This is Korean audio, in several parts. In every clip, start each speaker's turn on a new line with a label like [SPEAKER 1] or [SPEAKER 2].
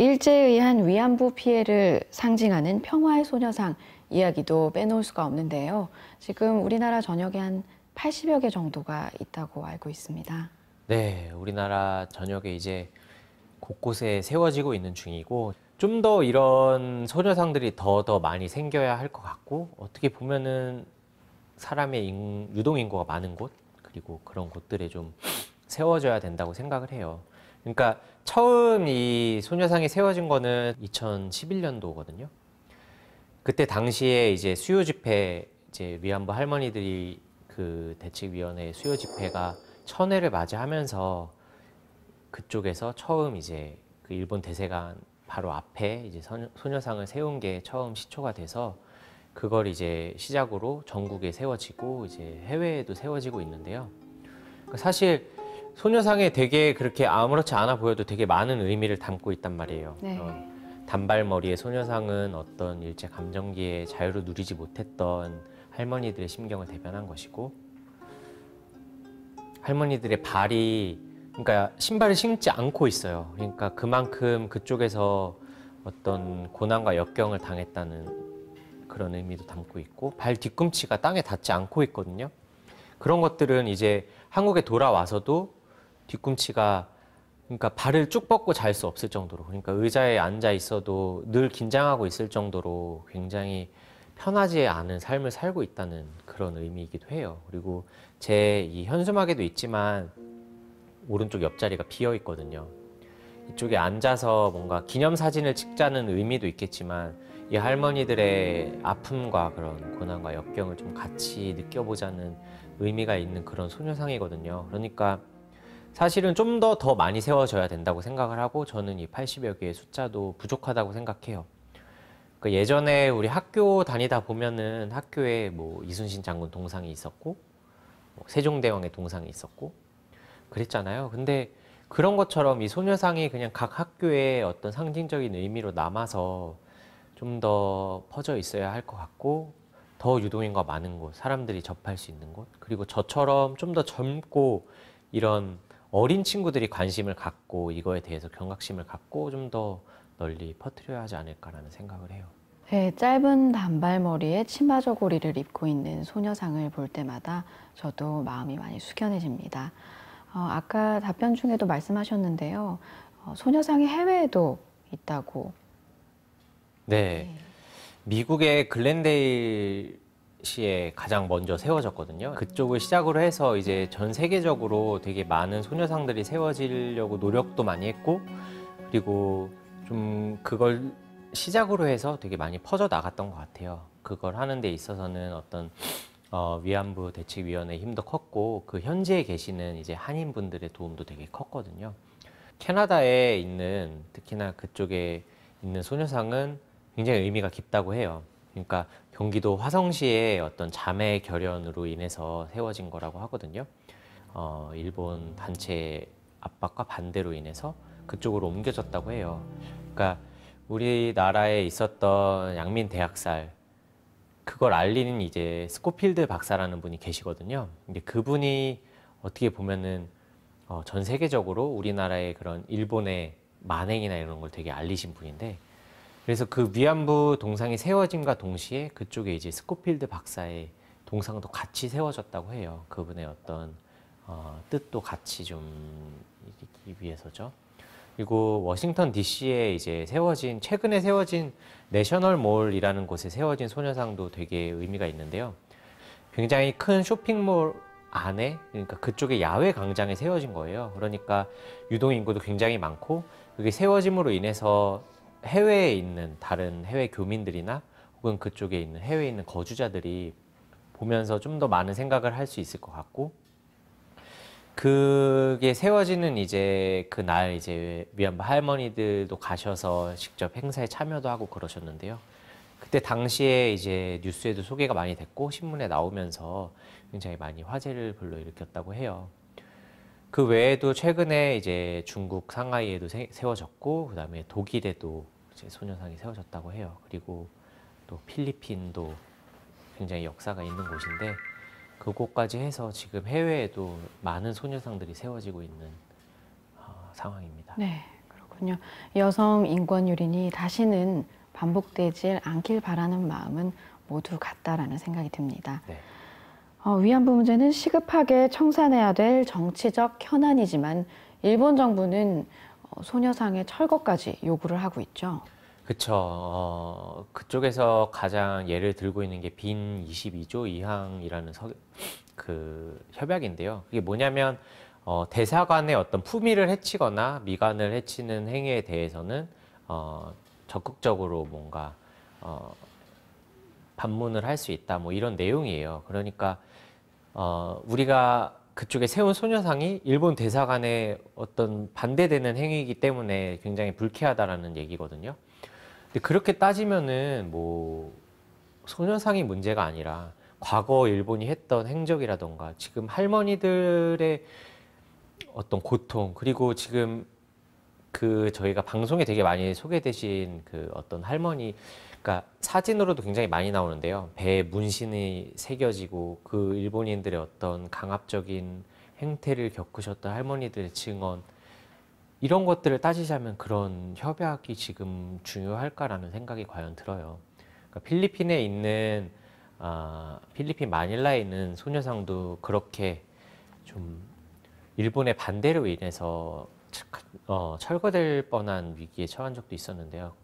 [SPEAKER 1] 일제에 의한 위안부 피해를 상징하는 평화의 소녀상 이야기도 빼놓을 수가 없는데요. 지금 우리나라 전역에 한 80여 개 정도가 있다고 알고 있습니다.
[SPEAKER 2] 네, 우리나라 전역에 이제 곳곳에 세워지고 있는 중이고 좀 더 이런 소녀상들이 더 더 많이 생겨야 할 것 같고 어떻게 보면은 사람의 인, 유동 인구가 많은 곳 그리고 그런 곳들에 좀 세워져야 된다고 생각을 해요. 그러니까 처음 이 소녀상이 세워진 거는 2011년도거든요. 그때 당시에 이제 수요 집회 이제 위안부 할머니들이 그 대책위원회 수요 집회가 천회를 맞이하면서 그쪽에서 처음 이제 그 일본 대세관 바로 앞에 이제 소녀상을 세운 게 처음 시초가 돼서 그걸 이제 시작으로 전국에 세워지고 이제 해외에도 세워지고 있는데요. 그러니까 사실 소녀상에 되게 그렇게 아무렇지 않아 보여도 되게 많은 의미를 담고 있단 말이에요. 네. 어, 단발머리의 소녀상은 어떤 일제 감정기에 자유를 누리지 못했던 할머니들의 심경을 대변한 것이고 할머니들의 발이 그러니까 신발을 신지 않고 있어요. 그러니까 그만큼 그쪽에서 어떤 고난과 역경을 당했다는 그런 의미도 담고 있고 발 뒤꿈치가 땅에 닿지 않고 있거든요. 그런 것들은 이제 한국에 돌아와서도 뒤꿈치가 그러니까 발을 쭉 뻗고 잘 수 없을 정도로 그러니까 의자에 앉아 있어도 늘 긴장하고 있을 정도로 굉장히 편하지 않은 삶을 살고 있다는 그런 의미이기도 해요. 그리고 제 이 현수막에도 있지만 오른쪽 옆자리가 비어 있거든요. 이쪽에 앉아서 뭔가 기념사진을 찍자는 의미도 있겠지만 이 할머니들의 아픔과 그런 고난과 역경을 좀 같이 느껴보자는 의미가 있는 그런 소녀상이거든요. 그러니까 사실은 좀 더더 더 많이 세워져야 된다고 생각을 하고 저는 이 80여 개의 숫자도 부족하다고 생각해요. 그 예전에 우리 학교 다니다 보면은 학교에 뭐 이순신 장군 동상이 있었고 뭐 세종대왕의 동상이 있었고 그랬잖아요. 근데 그런 것처럼 이 소녀상이 그냥 각 학교의 어떤 상징적인 의미로 남아서 좀 더 퍼져 있어야 할 것 같고 더 유동인과 많은 곳, 사람들이 접할 수 있는 곳, 그리고 저처럼 좀 더 젊고 이런 어린 친구들이 관심을 갖고 이거에 대해서 경각심을 갖고 좀 더 널리 퍼뜨려야 하지 않을까라는 생각을 해요.
[SPEAKER 1] 네, 짧은 단발머리에 치마 저고리를 입고 있는 소녀상을 볼 때마다 저도 마음이 많이 숙연해집니다. 어, 아까 답변 중에도 말씀하셨는데요. 어, 소녀상이 해외에도 있다고.
[SPEAKER 2] 네. 네. 미국의 글렌데일 시에 가장 먼저 세워졌거든요. 그쪽을 시작으로 해서 이제 전 세계적으로 되게 많은 소녀상들이 세워지려고 노력도 많이 했고 그리고 좀 그걸 시작으로 해서 되게 많이 퍼져 나갔던 것 같아요. 그걸 하는 데 있어서는 어떤 어, 위안부 대책위원회 힘도 컸고 그 현지에 계시는 이제 한인분들의 도움도 되게 컸거든요. 캐나다에 있는 특히나 그쪽에 있는 소녀상은 굉장히 의미가 깊다고 해요. 그러니까 경기도 화성시의 어떤 자매 결연으로 인해서 세워진 거라고 하거든요. 어, 일본 단체 압박과 반대로 인해서 그쪽으로 옮겨졌다고 해요. 그러니까 우리나라에 있었던 양민 대학살 그걸 알리는 이제 스코필드 박사라는 분이 계시거든요. 근데 그분이 어떻게 보면은 어, 전 세계적으로 우리나라의 그런 일본의 만행이나 이런 걸 되게 알리신 분인데 그래서 그 위안부 동상이 세워짐과 동시에 그쪽에 이제 스코필드 박사의 동상도 같이 세워졌다고 해요. 그분의 어떤 어, 뜻도 같이 좀 이기 위해서죠. 그리고 워싱턴 D.C.에 이제 세워진 최근에 세워진 내셔널몰이라는 곳에 세워진 소녀상도 되게 의미가 있는데요. 굉장히 큰 쇼핑몰 안에 그러니까 그쪽에 야외 광장에 세워진 거예요. 그러니까 유동 인구도 굉장히 많고 그게 세워짐으로 인해서 해외에 있는 다른 해외 교민들이나 혹은 그쪽에 있는 해외에 있는 거주자들이 보면서 좀 더 많은 생각을 할 수 있을 것 같고 그게 세워지는 이제 그 날 이제 위안부 할머니들도 가셔서 직접 행사에 참여도 하고 그러셨는데요. 그때 당시에 이제 뉴스에도 소개가 많이 됐고 신문에 나오면서 굉장히 많이 화제를 불러일으켰다고 해요. 그 외에도 최근에 이제 중국 상하이에도 세, 워졌고 그다음에 독일에도 이제 소녀상이 세워졌다고 해요. 그리고 또 필리핀도 굉장히 역사가 있는 곳인데 그곳까지 해서 지금 해외에도 많은 소녀상들이 세워지고 있는 어, 상황입니다.
[SPEAKER 1] 네, 그렇군요. 여성 인권 유린이 다시는 반복되질 않길 바라는 마음은 모두 같다라는 생각이 듭니다. 네. 어, 위안부 문제는 시급하게 청산해야 될 정치적 현안이지만 일본 정부는 어, 소녀상의 철거까지 요구를 하고 있죠.
[SPEAKER 2] 그쵸. 어, 그쪽에서 가장 예를 들고 있는 게 빈 22조 2항이라는 서, 그 협약인데요. 이게 뭐냐면 어, 대사관의 어떤 품위를 해치거나 미관을 해치는 행위에 대해서는 어, 적극적으로 뭔가 어, 반문을 할 수 있다. 뭐 이런 내용이에요. 그러니까 어, 우리가 그쪽에 세운 소녀상이 일본 대사관에 어떤 반대되는 행위이기 때문에 굉장히 불쾌하다라는 얘기거든요. 근데 그렇게 따지면은 뭐 소녀상이 문제가 아니라 과거 일본이 했던 행적이라던가 지금 할머니들의 어떤 고통 그리고 지금 그 저희가 방송에 되게 많이 소개되신 그 어떤 할머니 그러니까 사진으로도 굉장히 많이 나오는데요. 배에 문신이 새겨지고 그 일본인들의 어떤 강압적인 행태를 겪으셨던 할머니들의 증언 이런 것들을 따지자면 그런 협약이 지금 중요할까라는 생각이 과연 들어요. 그러니까 필리핀에 있는 아, 필리핀 마닐라에 있는 소녀상도 그렇게 좀 일본의 반대로 인해서 어, 철, 거될 뻔한 위기에 처한 적도 있었는데요.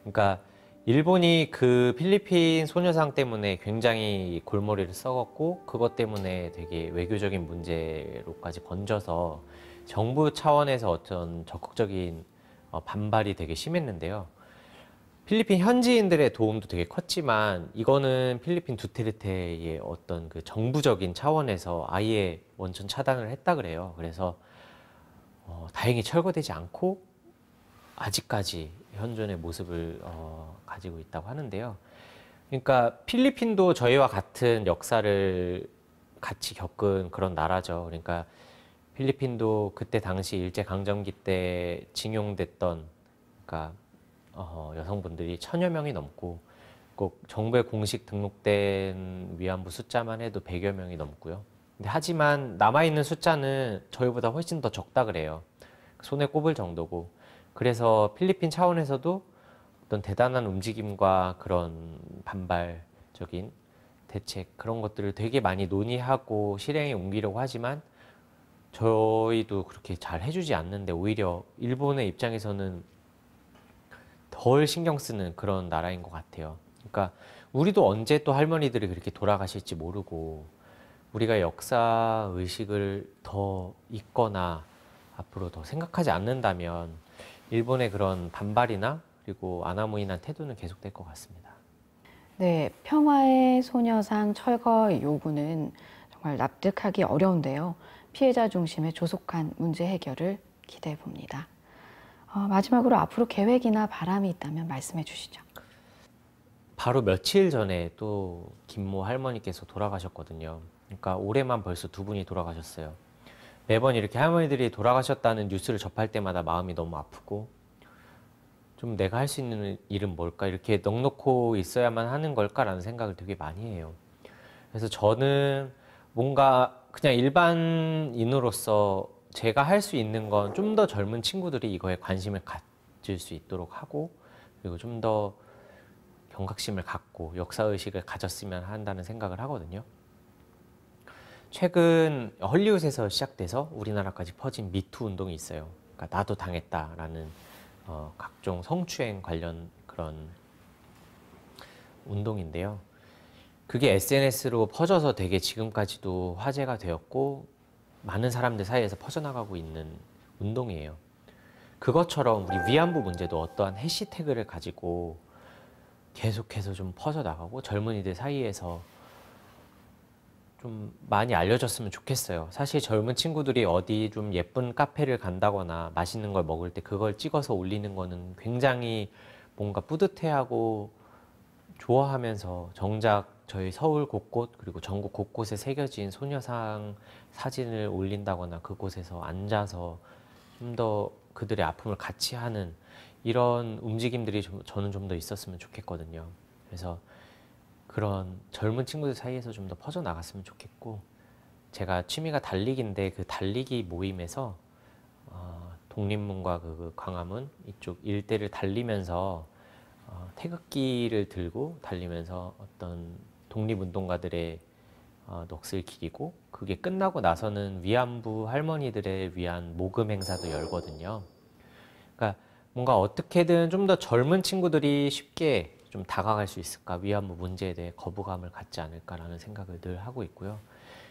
[SPEAKER 2] 그러니까 일본이 그 필리핀 소녀상 때문에 굉장히 골머리를 썩었고 그것 때문에 되게 외교적인 문제로까지 번져서 정부 차원에서 어떤 적극적인 어, 반발이 되게 심했는데요. 필리핀 현지인들의 도움도 되게 컸지만 이거는 필리핀 두테르테의 어떤 그 정부적인 차원에서 아예 원천 차단을 했다 그래요. 그래서 어, 다행히 철거되지 않고 아직까지 현존의 모습을 어, 가지고 있다고 하는데요. 그러니까 필리핀도 저희와 같은 역사를 같이 겪은 그런 나라죠. 그러니까 필리핀도 그때 당시 일제 강점기 때 징용됐던 그러니까 어, 여성분들이 천여 명이 넘고 꼭 정부에 공식 등록된 위안부 숫자만 해도 백여 명이 넘고요. 근데 하지만 남아 있는 숫자는 저희보다 훨씬 더 적다 그래요. 손에 꼽을 정도고 그래서 필리핀 차원에서도 어떤 대단한 움직임과 그런 반발적인 대책 그런 것들을 되게 많이 논의하고 실행에 옮기려고 하지만 저희도 그렇게 잘 해주지 않는데 오히려 일본의 입장에서는 덜 신경 쓰는 그런 나라인 것 같아요. 그러니까 우리도 언제 또 할머니들이 그렇게 돌아가실지 모르고 우리가 역사 의식을 더있거나 앞으로 더 생각하지 않는다면 일본의 그런 반발이나 그리고 아나무인한 태도는 계속될 것 같습니다.
[SPEAKER 1] 네, 평화의 소녀상 철거 요구는 정말 납득하기 어려운데요. 피해자 중심의 조속한 문제 해결을 기대해 봅니다. 어, 마지막으로 앞으로 계획이나 바람이 있다면 말씀해 주시죠.
[SPEAKER 2] 바로 며칠 전에 또 김모 할머니께서 돌아가셨거든요. 그러니까 올해만 벌써 두 분이 돌아가셨어요. 매번 이렇게 할머니들이 돌아가셨다는 뉴스를 접할 때마다 마음이 너무 아프고 좀 내가 할 수 있는 일은 뭘까 이렇게 넉넉고 있어야만 하는 걸까라는 생각을 되게 많이 해요. 그래서 저는 뭔가 그냥 일반인으로서 제가 할 수 있는 건 좀 더 젊은 친구들이 이거에 관심을 가질 수 있도록 하고 그리고 좀 더 경각심을 갖고 역사 의식을 가졌으면 한다는 생각을 하거든요. 최근 헐리우드에서 시작돼서 우리나라까지 퍼진 미투 운동이 있어요. 그러니까 나도 당했다라는 어, 각종 성추행 관련 그런 운동인데요. 그게 SNS로 퍼져서 되게 지금까지도 화제가 되었고 많은 사람들 사이에서 퍼져나가고 있는 운동이에요. 그것처럼 우리 위안부 문제도 어떠한 해시태그를 가지고 계속해서 좀 퍼져나가고 젊은이들 사이에서 좀 많이 알려졌으면 좋겠어요. 사실 젊은 친구들이 어디 좀 예쁜 카페를 간다거나 맛있는 걸 먹을 때 그걸 찍어서 올리는 거는 굉장히 뭔가 뿌듯해하고 좋아하면서 정작 저희 서울 곳곳 그리고 전국 곳곳에 새겨진 소녀상 사진을 올린다거나 그곳에서 앉아서 좀 더 그들의 아픔을 같이 하는 이런 움직임들이 저는 좀 더 있었으면 좋겠거든요. 그래서 그런 젊은 친구들 사이에서 좀 더 퍼져 나갔으면 좋겠고 제가 취미가 달리기인데 그 달리기 모임에서 어, 독립문과 그, 그 광화문 이쪽 일대를 달리면서 어, 태극기를 들고 달리면서 어떤 독립운동가들의 어, 넋을 기리고 그게 끝나고 나서는 위안부 할머니들의 위한 모금 행사도 열거든요. 그러니까 뭔가 어떻게든 좀 더 젊은 친구들이 쉽게 좀 다가갈 수 있을까 위안부 문제에 대해 거부감을 갖지 않을까라는 생각을 늘 하고 있고요.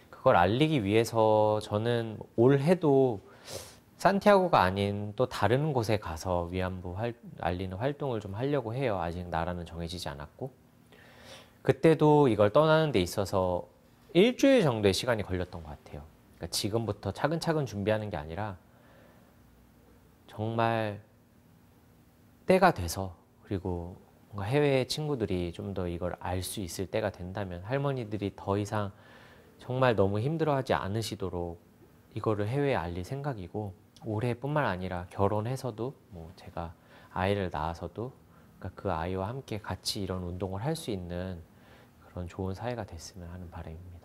[SPEAKER 2] 그걸 알리기 위해서 저는 올해도 산티아고가 아닌 또 다른 곳에 가서 위안부 활, 알리는 활동을 좀 하려고 해요. 아직 나라는 정해지지 않았고. 그때도 이걸 떠나는 데 있어서 일주일 정도의 시간이 걸렸던 것 같아요. 그러니까 지금부터 차근차근 준비하는 게 아니라 정말 때가 돼서 그리고 뭔가 해외 친구들이 좀 더 이걸 알 수 있을 때가 된다면 할머니들이 더 이상 정말 너무 힘들어하지 않으시도록 이거를 해외에 알릴 생각이고 올해뿐만 아니라 결혼해서도 뭐 제가 아이를 낳아서도 그러니까 그 아이와 함께 같이 이런 운동을 할 수 있는 그런 좋은 사회가 됐으면 하는 바람입니다.